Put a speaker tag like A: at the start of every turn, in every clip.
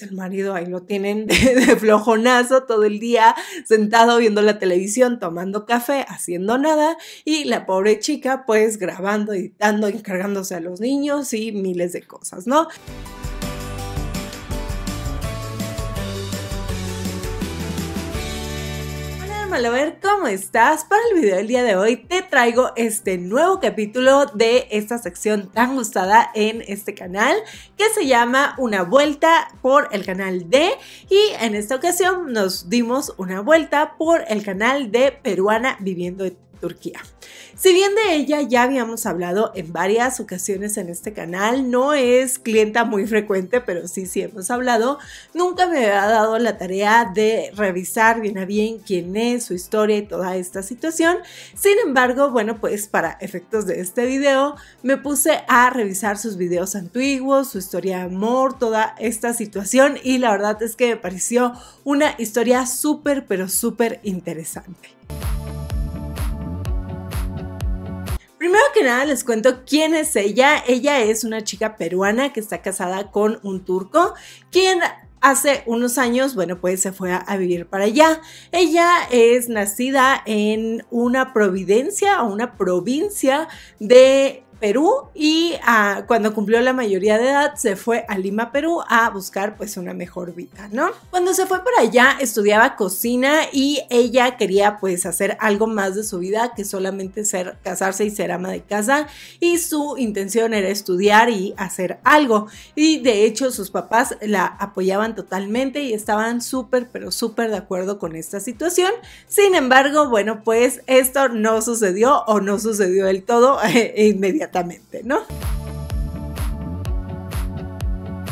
A: El marido ahí lo tienen de, flojonazo todo el día, sentado viendo la televisión, tomando café, haciendo nada, y la pobre chica pues grabando, editando, encargándose a los niños y miles de cosas, ¿no? ver ¿cómo estás? Para el video del día de hoy te traigo este nuevo capítulo de esta sección tan gustada en este canal que se llama Una vuelta por el canal de y en esta ocasión nos dimos una vuelta por el canal de Peruana Viviendo Turquía. Si bien de ella ya habíamos hablado en varias ocasiones en este canal, no es clienta muy frecuente, pero sí, sí hemos hablado, nunca me ha dado la tarea de revisar bien a bien quién es, su historia y toda esta situación. Sin embargo, bueno, pues para efectos de este video, me puse a revisar sus videos antiguos, su historia de amor, toda esta situación y la verdad es que me pareció una historia súper, pero súper interesante. Primero que nada les cuento quién es ella. Ella es una chica peruana que está casada con un turco, quien hace unos años, bueno, pues se fue a, vivir para allá. Ella es nacida en una providencia o una provincia de Perú y ah, cuando cumplió la mayoría de edad se fue a Lima, Perú a buscar pues una mejor vida, ¿no? Cuando se fue para allá estudiaba cocina y ella quería pues hacer algo más de su vida que solamente ser casarse y ser ama de casa y su intención era estudiar y hacer algo y de hecho sus papás la apoyaban totalmente y estaban súper pero súper de acuerdo con esta situación. Sin embargo, bueno, pues esto no sucedió o no sucedió del todo eh, inmediatamente ¿no?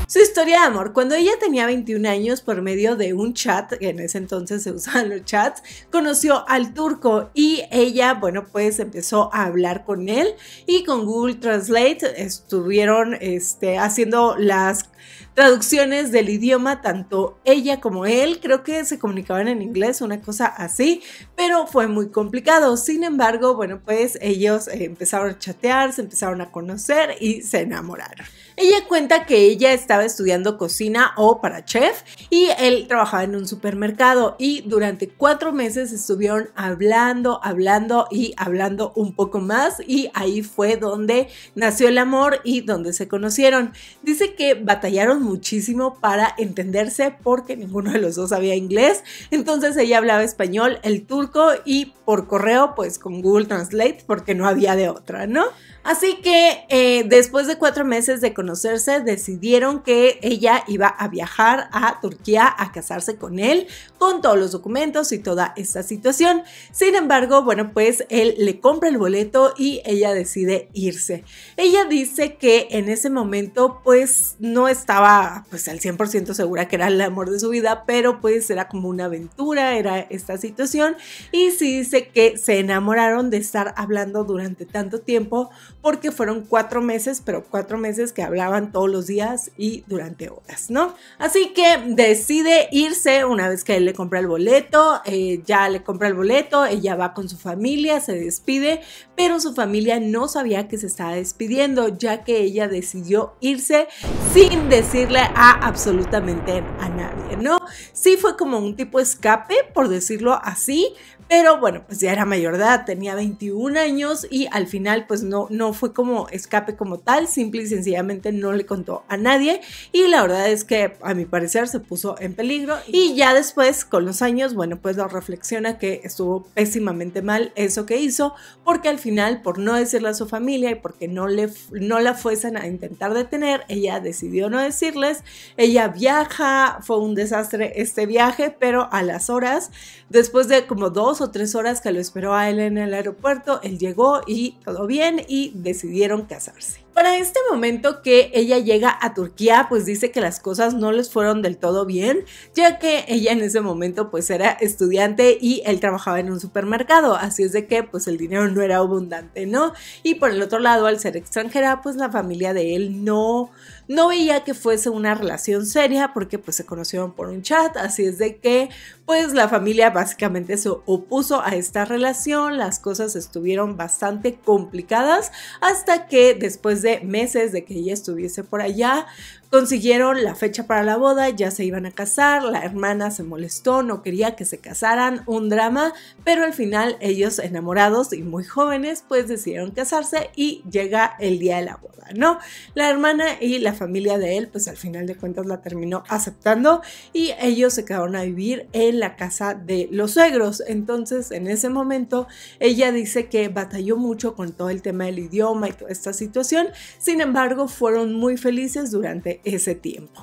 A: su historia de amor. Cuando ella tenía 21 años, por medio de un chat, en ese entonces se usaban los chats, conoció al turco y ella, bueno, pues empezó a hablar con él y con Google Translate estuvieron este, haciendo las traducciones del idioma, tanto ella como él, creo que se comunicaban en inglés, una cosa así, pero fue muy complicado. Sin embargo, bueno, pues ellos eh, empezaron a chatear, se empezaron a conocer y se enamoraron. Ella cuenta que ella estaba estudiando cocina o para chef y él trabajaba en un supermercado y durante cuatro meses estuvieron hablando, hablando y hablando un poco más y ahí fue donde nació el amor y donde se conocieron. Dice que batallaron muchísimo para entenderse porque ninguno de los dos sabía inglés. Entonces ella hablaba español, el turco y por correo, pues con Google Translate, porque no había de otra, ¿no? Así que eh, después de cuatro meses de conocerse, decidieron que ella iba a viajar a Turquía a casarse con él, con todos los documentos y toda esta situación. Sin embargo, bueno, pues él le compra el boleto y ella decide irse. Ella dice que en ese momento, pues no estaba pues al 100% segura que era el amor de su vida, pero pues era como una aventura, era esta situación y sí dice que se enamoraron de estar hablando durante tanto tiempo porque fueron cuatro meses, pero cuatro meses que hablaban todos los días y durante horas, ¿no? Así que decide irse una vez que él le compra el boleto, eh, ya le compra el boleto, ella va con su familia, se despide, pero su familia no sabía que se estaba despidiendo ya que ella decidió irse sin decir a absolutamente a nadie, ¿no? Sí fue como un tipo escape, por decirlo así, pero bueno, pues ya era mayor de edad, tenía 21 años y al final pues no, no fue como escape como tal, simple y sencillamente no le contó a nadie y la verdad es que a mi parecer se puso en peligro y ya después con los años, bueno, pues lo reflexiona que estuvo pésimamente mal eso que hizo porque al final por no decirle a su familia y porque no, le, no la fuesen a intentar detener, ella decidió no decir ella viaja, fue un desastre este viaje, pero a las horas, después de como dos o tres horas que lo esperó a él en el aeropuerto, él llegó y todo bien y decidieron casarse. Para este momento que ella llega a Turquía, pues dice que las cosas no les fueron del todo bien, ya que ella en ese momento pues era estudiante y él trabajaba en un supermercado, así es de que pues el dinero no era abundante, ¿no? Y por el otro lado, al ser extranjera, pues la familia de él no no veía que fuese una relación seria porque pues se conocieron por un chat, así es de que pues la familia básicamente se opuso a esta relación, las cosas estuvieron bastante complicadas hasta que después de meses de que ella estuviese por allá, Consiguieron la fecha para la boda, ya se iban a casar, la hermana se molestó, no quería que se casaran, un drama, pero al final ellos enamorados y muy jóvenes pues decidieron casarse y llega el día de la boda, ¿no? La hermana y la familia de él pues al final de cuentas la terminó aceptando y ellos se quedaron a vivir en la casa de los suegros. Entonces en ese momento ella dice que batalló mucho con todo el tema del idioma y toda esta situación, sin embargo fueron muy felices durante ese tiempo.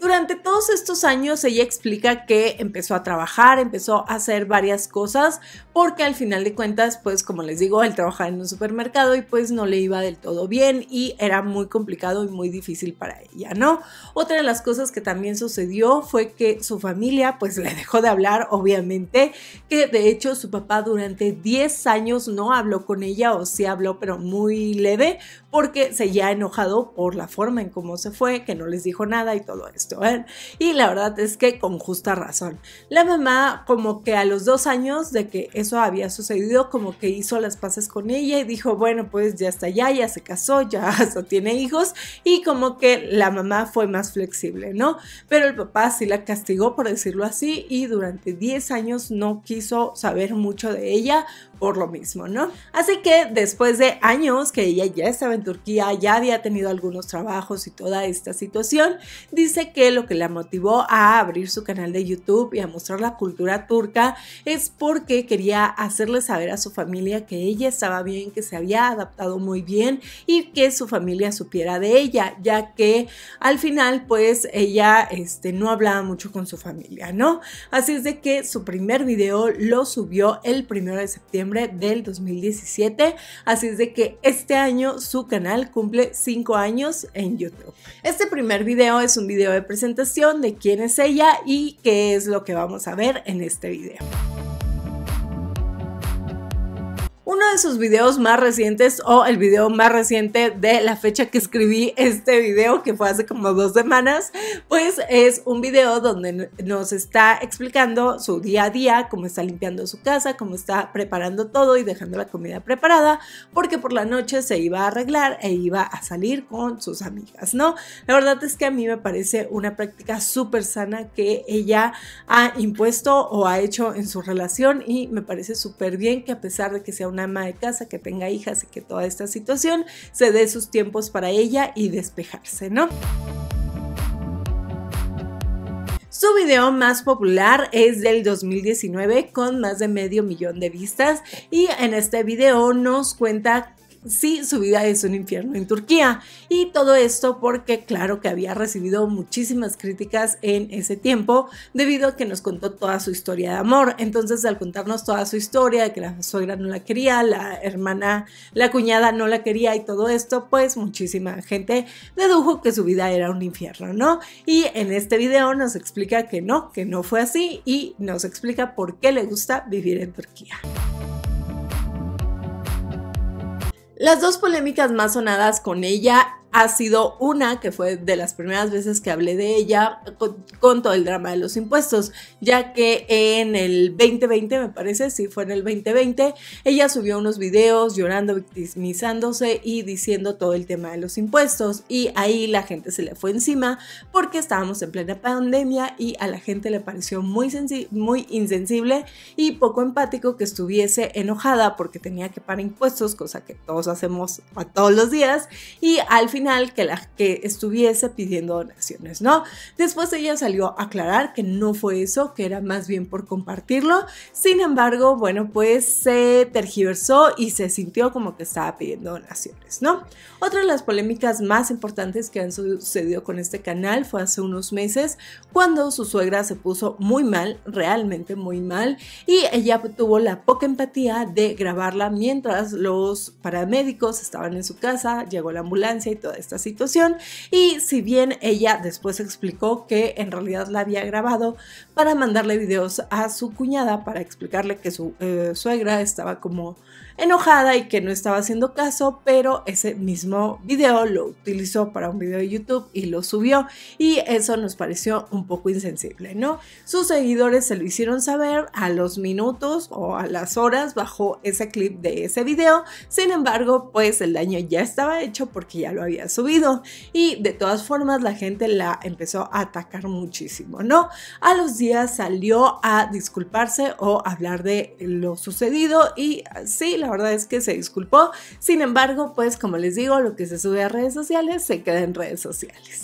A: Durante todos estos años ella explica que empezó a trabajar, empezó a hacer varias cosas, porque al final de cuentas, pues como les digo, él trabajaba en un supermercado y pues no le iba del todo bien y era muy complicado y muy difícil para ella, ¿no? Otra de las cosas que también sucedió fue que su familia pues le dejó de hablar, obviamente, que de hecho su papá durante 10 años no habló con ella o sí habló, pero muy leve, porque se ya enojado por la forma en cómo se fue, que no les dijo nada y todo esto. ¿eh? Y la verdad es que con justa razón. La mamá como que a los dos años de que eso había sucedido, como que hizo las paces con ella y dijo, bueno, pues ya está ya, ya se casó, ya tiene hijos y como que la mamá fue más flexible, ¿no? Pero el papá sí la castigó, por decirlo así, y durante 10 años no quiso saber mucho de ella por lo mismo, ¿no? Así que después de años que ella ya estaba en Turquía, ya había tenido algunos trabajos y toda esta situación, dice que lo que la motivó a abrir su canal de YouTube y a mostrar la cultura turca es porque quería hacerle saber a su familia que ella estaba bien, que se había adaptado muy bien y que su familia supiera de ella, ya que al final pues ella este, no hablaba mucho con su familia, ¿no? Así es de que su primer video lo subió el primero de septiembre del 2017, así es de que este año su canal cumple 5 años en YouTube. Este primer video es un video de presentación de quién es ella y qué es lo que vamos a ver en este video. de sus videos más recientes o el video más reciente de la fecha que escribí este video, que fue hace como dos semanas, pues es un video donde nos está explicando su día a día, cómo está limpiando su casa, cómo está preparando todo y dejando la comida preparada, porque por la noche se iba a arreglar e iba a salir con sus amigas, ¿no? La verdad es que a mí me parece una práctica súper sana que ella ha impuesto o ha hecho en su relación y me parece súper bien que a pesar de que sea una de casa, que tenga hijas y que toda esta situación se dé sus tiempos para ella y despejarse, ¿no? Su video más popular es del 2019 con más de medio millón de vistas y en este video nos cuenta Sí, su vida es un infierno en Turquía. Y todo esto porque claro que había recibido muchísimas críticas en ese tiempo debido a que nos contó toda su historia de amor. Entonces al contarnos toda su historia, de que la suegra no la quería, la hermana, la cuñada no la quería y todo esto, pues muchísima gente dedujo que su vida era un infierno, ¿no? Y en este video nos explica que no, que no fue así y nos explica por qué le gusta vivir en Turquía. Las dos polémicas más sonadas con ella ha sido una que fue de las primeras veces que hablé de ella con, todo el drama de los impuestos, ya que en el 2020, me parece, sí fue en el 2020, ella subió unos videos llorando, victimizándose y diciendo todo el tema de los impuestos y ahí la gente se le fue encima porque estábamos en plena pandemia y a la gente le pareció muy, muy insensible y poco empático que estuviese enojada porque tenía que pagar impuestos, cosa que todos hacemos a todos los días y al que la que estuviese pidiendo donaciones, ¿no? Después ella salió a aclarar que no fue eso, que era más bien por compartirlo. Sin embargo, bueno, pues se tergiversó y se sintió como que estaba pidiendo donaciones, ¿no? Otra de las polémicas más importantes que han sucedido con este canal fue hace unos meses cuando su suegra se puso muy mal, realmente muy mal, y ella tuvo la poca empatía de grabarla mientras los paramédicos estaban en su casa, llegó la ambulancia y todo de esta situación y si bien ella después explicó que en realidad la había grabado para mandarle videos a su cuñada para explicarle que su eh, suegra estaba como enojada y que no estaba haciendo caso, pero ese mismo video lo utilizó para un video de YouTube y lo subió y eso nos pareció un poco insensible, ¿no? Sus seguidores se lo hicieron saber a los minutos o a las horas bajo ese clip de ese video, sin embargo, pues el daño ya estaba hecho porque ya lo había subido y de todas formas la gente la empezó a atacar muchísimo, ¿no? A los días salió a disculparse o hablar de lo sucedido y sí, la la verdad es que se disculpó. Sin embargo, pues como les digo, lo que se sube a redes sociales se queda en redes sociales.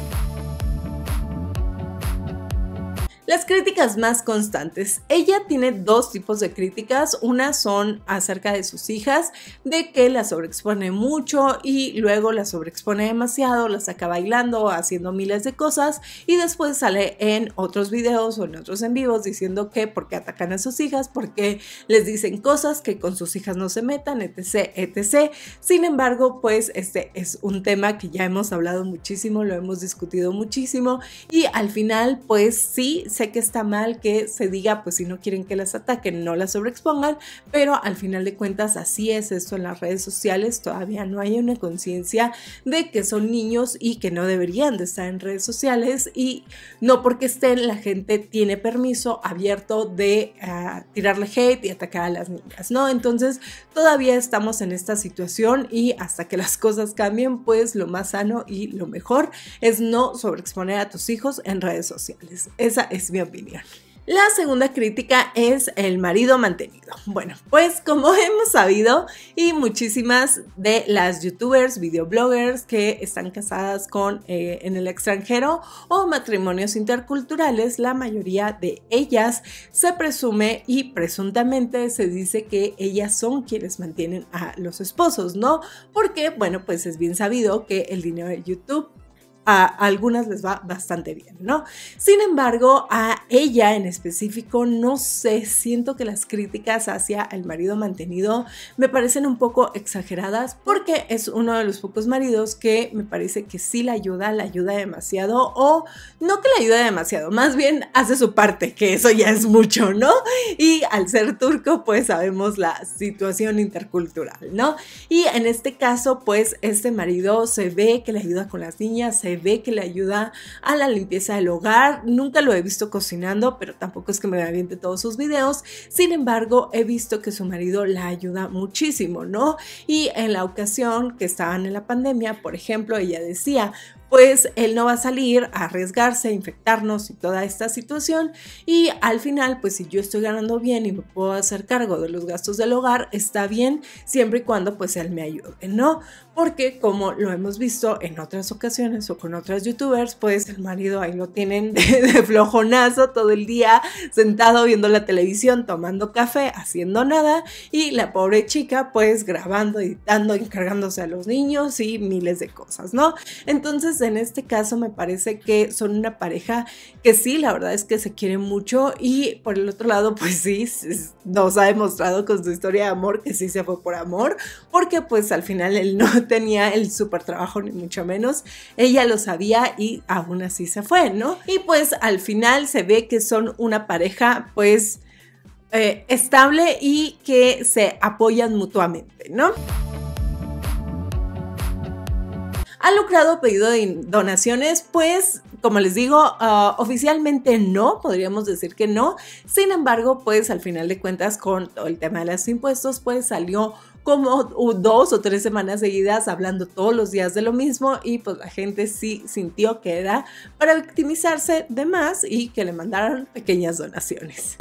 A: Las críticas más constantes. Ella tiene dos tipos de críticas. Una son acerca de sus hijas, de que las sobreexpone mucho y luego las sobreexpone demasiado, las saca bailando, haciendo miles de cosas y después sale en otros videos o en otros en vivos diciendo que porque atacan a sus hijas, porque les dicen cosas que con sus hijas no se metan, etc, etc. Sin embargo, pues este es un tema que ya hemos hablado muchísimo, lo hemos discutido muchísimo y al final pues sí sé que está mal que se diga, pues si no quieren que las ataquen, no las sobreexpongan, pero al final de cuentas así es esto en las redes sociales, todavía no hay una conciencia de que son niños y que no deberían de estar en redes sociales y no porque estén la gente tiene permiso abierto de ah, tirarle hate y atacar a las niñas, ¿no? Entonces todavía estamos en esta situación y hasta que las cosas cambien, pues lo más sano y lo mejor es no sobreexponer a tus hijos en redes sociales. Esa es mi opinión. La segunda crítica es el marido mantenido. Bueno, pues como hemos sabido y muchísimas de las youtubers, videobloggers que están casadas con eh, en el extranjero o matrimonios interculturales, la mayoría de ellas se presume y presuntamente se dice que ellas son quienes mantienen a los esposos, ¿no? Porque, bueno, pues es bien sabido que el dinero de YouTube a algunas les va bastante bien, ¿no? Sin embargo, a ella en específico, no sé, siento que las críticas hacia el marido mantenido me parecen un poco exageradas porque es uno de los pocos maridos que me parece que sí la ayuda, la ayuda demasiado o no que la ayuda demasiado, más bien hace su parte, que eso ya es mucho, ¿no? Y al ser turco, pues sabemos la situación intercultural, ¿no? Y en este caso, pues este marido se ve que le ayuda con las niñas, se ve que le ayuda a la limpieza del hogar. Nunca lo he visto cocinando, pero tampoco es que me aviente todos sus videos. Sin embargo, he visto que su marido la ayuda muchísimo, ¿no? Y en la ocasión que estaban en la pandemia, por ejemplo, ella decía, pues él no va a salir a arriesgarse, a infectarnos y toda esta situación. Y al final, pues si yo estoy ganando bien y me puedo hacer cargo de los gastos del hogar, está bien, siempre y cuando pues él me ayude, ¿no? Porque como lo hemos visto en otras ocasiones o con otras youtubers, pues el marido ahí lo tienen de, flojonazo todo el día, sentado viendo la televisión, tomando café, haciendo nada, y la pobre chica pues grabando, editando, encargándose a los niños y miles de cosas, ¿no? Entonces en este caso me parece que son una pareja que sí, la verdad es que se quieren mucho y por el otro lado, pues sí, nos ha demostrado con su historia de amor que sí se fue por amor, porque pues al final él no tenía el súper trabajo ni mucho menos, ella lo sabía y aún así se fue, ¿no? Y pues al final se ve que son una pareja pues eh, estable y que se apoyan mutuamente, ¿no? ¿Ha lucrado pedido de donaciones? Pues, como les digo, ah, oficialmente no, podríamos decir que no. Sin embargo, pues al final de cuentas, con el tema de los impuestos, pues salió como dos o tres semanas seguidas hablando todos los días de lo mismo y pues la gente sí sintió que era para victimizarse de más y que le mandaron pequeñas donaciones.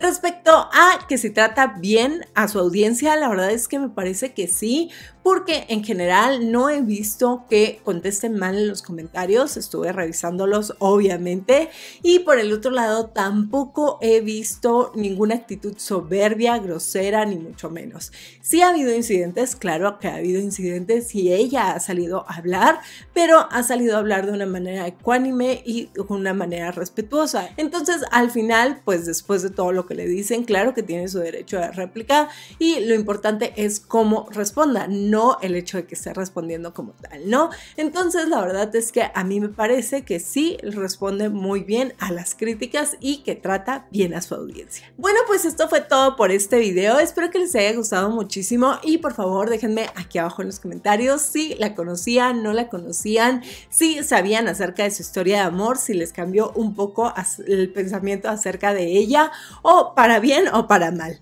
A: Respecto a que se trata bien a su audiencia, la verdad es que me parece que sí, porque en general no he visto que contesten mal en los comentarios, estuve revisándolos obviamente, y por el otro lado tampoco he visto ninguna actitud soberbia, grosera, ni mucho menos. si ha habido incidentes, claro que ha habido incidentes y ella ha salido a hablar, pero ha salido a hablar de una manera ecuánime y con una manera respetuosa. Entonces al final, pues después de todo lo que le dicen, claro que tiene su derecho a réplica y lo importante es cómo responda, no el hecho de que esté respondiendo como tal, ¿no? Entonces, la verdad es que a mí me parece que sí responde muy bien a las críticas y que trata bien a su audiencia. Bueno, pues esto fue todo por este video. Espero que les haya gustado muchísimo y por favor déjenme aquí abajo en los comentarios si la conocían, no la conocían, si sabían acerca de su historia de amor, si les cambió un poco el pensamiento acerca de ella o para bien o para mal.